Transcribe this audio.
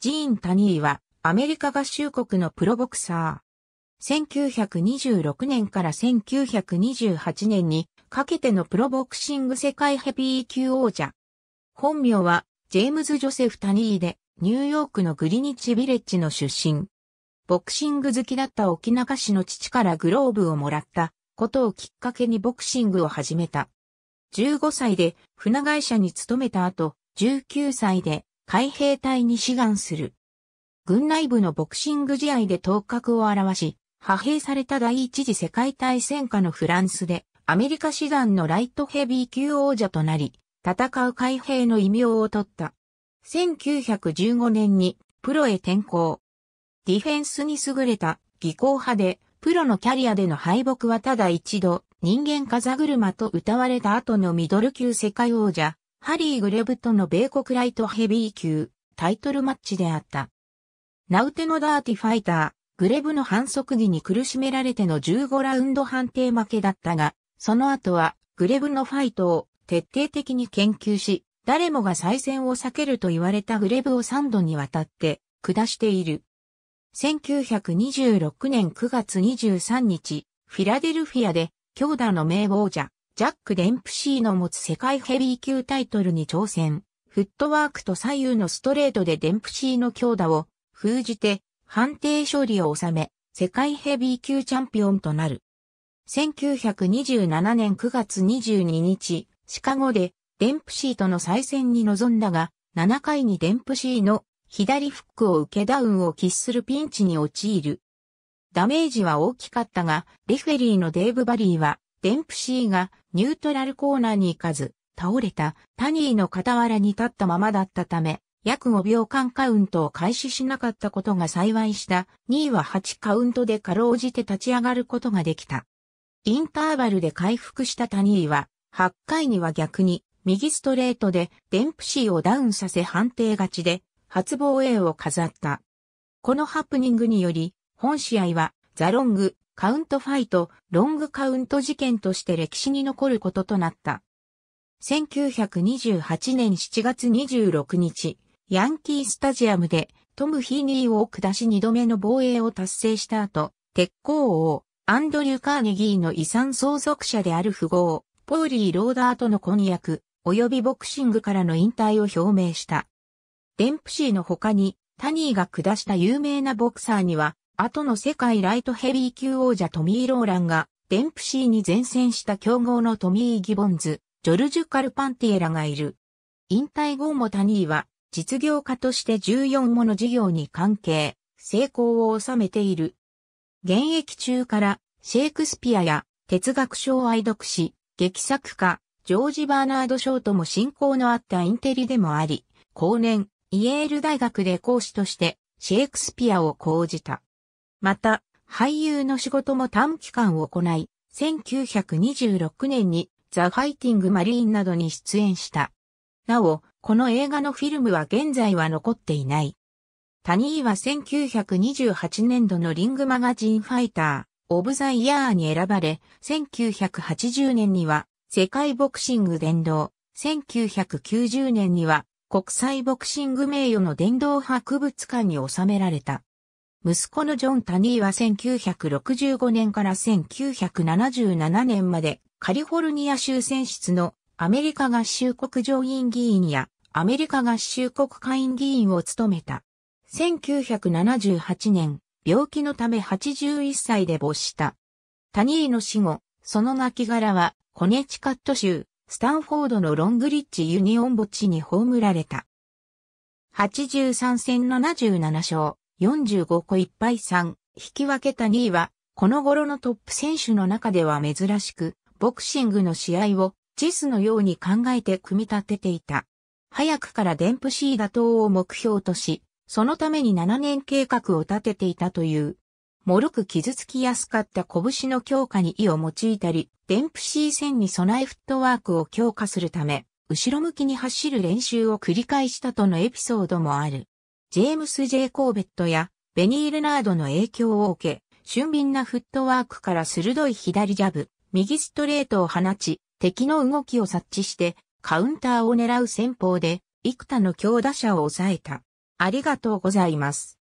ジーン・タニーはアメリカ合衆国のプロボクサー。1926年から1928年にかけてのプロボクシング世界ヘビー級王者。本名はジェームズ・ジョセフ・タニーでニューヨークのグリニッチ・ビレッジの出身。ボクシング好きだった沖縄市の父からグローブをもらったことをきっかけにボクシングを始めた。15歳で船会社に勤めた後、19歳で海兵隊に志願する。軍内部のボクシング試合で頭角を現し、派兵された第一次世界大戦下のフランスで、アメリカ志願のライトヘビー級王者となり、戦う海兵の異名を取った。1915年にプロへ転向。ディフェンスに優れた技巧派で、プロのキャリアでの敗北はただ一度、人間風車と歌われた後のミドル級世界王者、ハリー・グレブとの米国ライトヘビー級タイトルマッチであった。ナウテのダーティファイター、グレブの反則技に苦しめられての15ラウンド判定負けだったが、その後はグレブのファイトを徹底的に研究し、誰もが再戦を避けると言われたグレブを3度にわたって下している。1926年9月23日、フィラデルフィアで、強打の名王者、ジャック・デンプシーの持つ世界ヘビー級タイトルに挑戦。フットワークと左右のストレートでデンプシーの強打を封じて判定勝利を収め、世界ヘビー級チャンピオンとなる。1927年9月22日、シカゴでデンプシーとの再戦に臨んだが、7回にデンプシーの左フックを受けダウンを喫するピンチに陥る。ダメージは大きかったが、レフェリーのデーブ・バリーはデンプシーがニュートラルコーナーに行かず、倒れたタニーの傍らに立ったままだったため、約5秒間カウントを開始しなかったことが幸いした2位は8カウントでかろうじて立ち上がることができた。インターバルで回復したタニーは、8回には逆に右ストレートでデンプシーをダウンさせ判定勝ちで初防衛を飾った。このハプニングにより、本試合はザロング、カウントファイト、ロングカウント事件として歴史に残ることとなった。1928年7月26日、ヤンキースタジアムでトム・ヒーニーを下し2度目の防衛を達成した後、鉄鋼王、アンドリュー・カーネギーの遺産相続者である富豪、ポーリー・ローダーとの婚約、及びボクシングからの引退を表明した。デンプシーの他に、タニーが下した有名なボクサーには、後の世界ライトヘビー級王者トミー・ローランが、デンプシーに前線した強豪のトミー・ギボンズ、ジョルジュ・カルパンティエラがいる。引退後もタニーは、実業家として14もの事業に関係、成功を収めている。現役中からシェイクスピアや哲学書を愛読し、劇作家、ジョージ・バーナード・ショーとも親交のあったインテリでもあり、後年、イエール大学で講師としてシェイクスピアを講じた。また、俳優の仕事も短期間を行い、1926年にザ・ファイティング・マリーンなどに出演した。なお、この映画のフィルムは現在は残っていない。谷井は1928年度のリングマガジンファイター、オブザイヤーに選ばれ、1980年には世界ボクシング殿堂、1990年には国際ボクシング名誉の殿堂博物館に収められた。息子のジョン・タニーは1965年から1977年までカリフォルニア州選出のアメリカ合衆国上院議員やアメリカ合衆国下院議員を務めた。1978年、病気のため81歳で没した。タニーの死後、その亡骸はコネチカット州スタンフォードのロングリッチユニオン墓地に葬られた。83戦77勝。45個1敗3、引き分けた2位は、この頃のトップ選手の中では珍しく、ボクシングの試合をチスのように考えて組み立てていた。早くからデンプシー打倒を目標とし、そのために7年計画を立てていたという。脆く傷つきやすかった拳の強化に意を用いたり、デンプシー戦に備えフットワークを強化するため、後ろ向きに走る練習を繰り返したとのエピソードもある。ジェームス・ジェイ・コーベットやベニー・レナードの影響を受け、俊敏なフットワークから鋭い左ジャブ、右ストレートを放ち、敵の動きを察知して、カウンターを狙う戦法で、幾多の強打者を抑えた。ありがとうございます。